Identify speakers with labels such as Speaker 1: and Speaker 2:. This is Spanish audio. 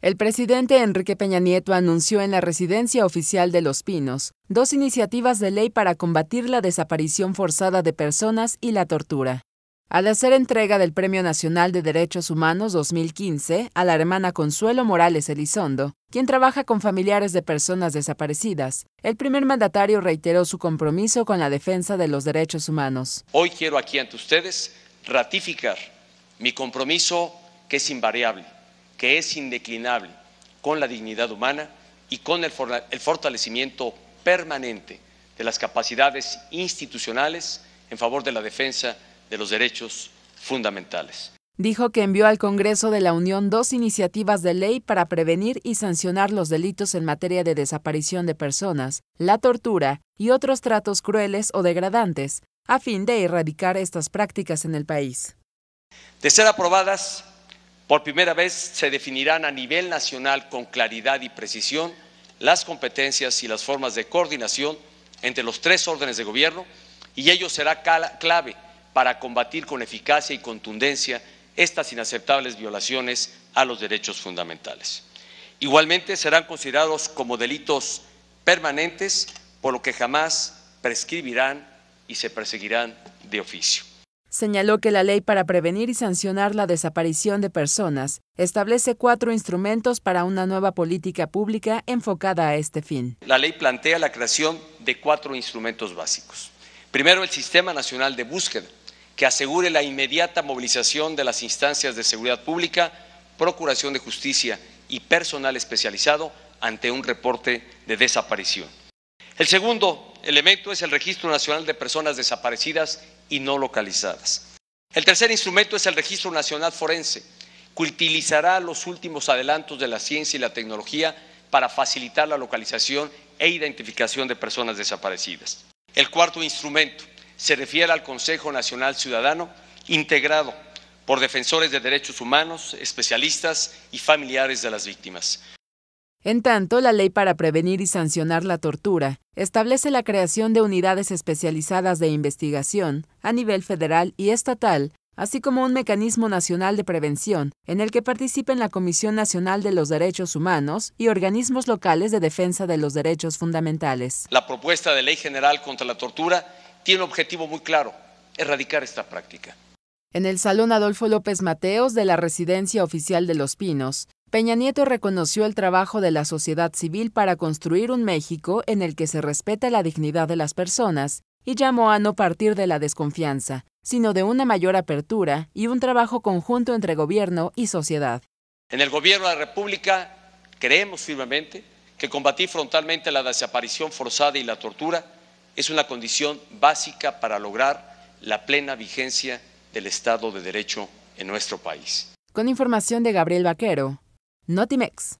Speaker 1: El presidente Enrique Peña Nieto anunció en la residencia oficial de Los Pinos dos iniciativas de ley para combatir la desaparición forzada de personas y la tortura. Al hacer entrega del Premio Nacional de Derechos Humanos 2015 a la hermana Consuelo Morales Elizondo, quien trabaja con familiares de personas desaparecidas, el primer mandatario reiteró su compromiso con la defensa de los derechos humanos.
Speaker 2: Hoy quiero aquí ante ustedes ratificar mi compromiso que es invariable que es indeclinable con la dignidad humana y con el, fortalecimiento permanente de las capacidades institucionales en favor de la defensa de los derechos fundamentales.
Speaker 1: Dijo que envió al Congreso de la Unión dos iniciativas de ley para prevenir y sancionar los delitos en materia de desaparición de personas, la tortura y otros tratos crueles o degradantes, a fin de erradicar estas prácticas en el país.
Speaker 2: De ser aprobadas, por primera vez se definirán a nivel nacional con claridad y precisión las competencias y las formas de coordinación entre los tres órdenes de gobierno y ello será clave para combatir con eficacia y contundencia estas inaceptables violaciones a los derechos fundamentales. Igualmente serán considerados como delitos permanentes, por lo que jamás prescribirán y se perseguirán de oficio.
Speaker 1: Señaló que la ley para prevenir y sancionar la desaparición de personas establece cuatro instrumentos para una nueva política pública enfocada a este fin.
Speaker 2: La ley plantea la creación de cuatro instrumentos básicos. Primero, el Sistema Nacional de Búsqueda, que asegure la inmediata movilización de las instancias de seguridad pública, procuración de justicia y personal especializado ante un reporte de desaparición. El segundo elemento es el Registro Nacional de Personas Desaparecidas y No Localizadas. El tercer instrumento es el Registro Nacional Forense, que utilizará los últimos adelantos de la ciencia y la tecnología para facilitar la localización e identificación de personas desaparecidas. El cuarto instrumento se refiere al Consejo Nacional Ciudadano, integrado por defensores de derechos humanos, especialistas y familiares de las víctimas.
Speaker 1: En tanto, la ley para prevenir y sancionar la tortura establece la creación de unidades especializadas de investigación a nivel federal y estatal, así como un mecanismo nacional de prevención en el que participen la Comisión Nacional de los Derechos Humanos y organismos locales de defensa de los derechos fundamentales.
Speaker 2: La propuesta de ley general contra la tortura tiene un objetivo muy claro, erradicar esta práctica.
Speaker 1: En el Salón Adolfo López Mateos de la Residencia Oficial de Los Pinos, Peña Nieto reconoció el trabajo de la sociedad civil para construir un México en el que se respeta la dignidad de las personas y llamó a no partir de la desconfianza, sino de una mayor apertura y un trabajo conjunto entre gobierno y sociedad.
Speaker 2: En el gobierno de la República creemos firmemente que combatir frontalmente la desaparición forzada y la tortura es una condición básica para lograr la plena vigencia del Estado de Derecho en nuestro país.
Speaker 1: Con información de Gabriel Vaquero, Notimex.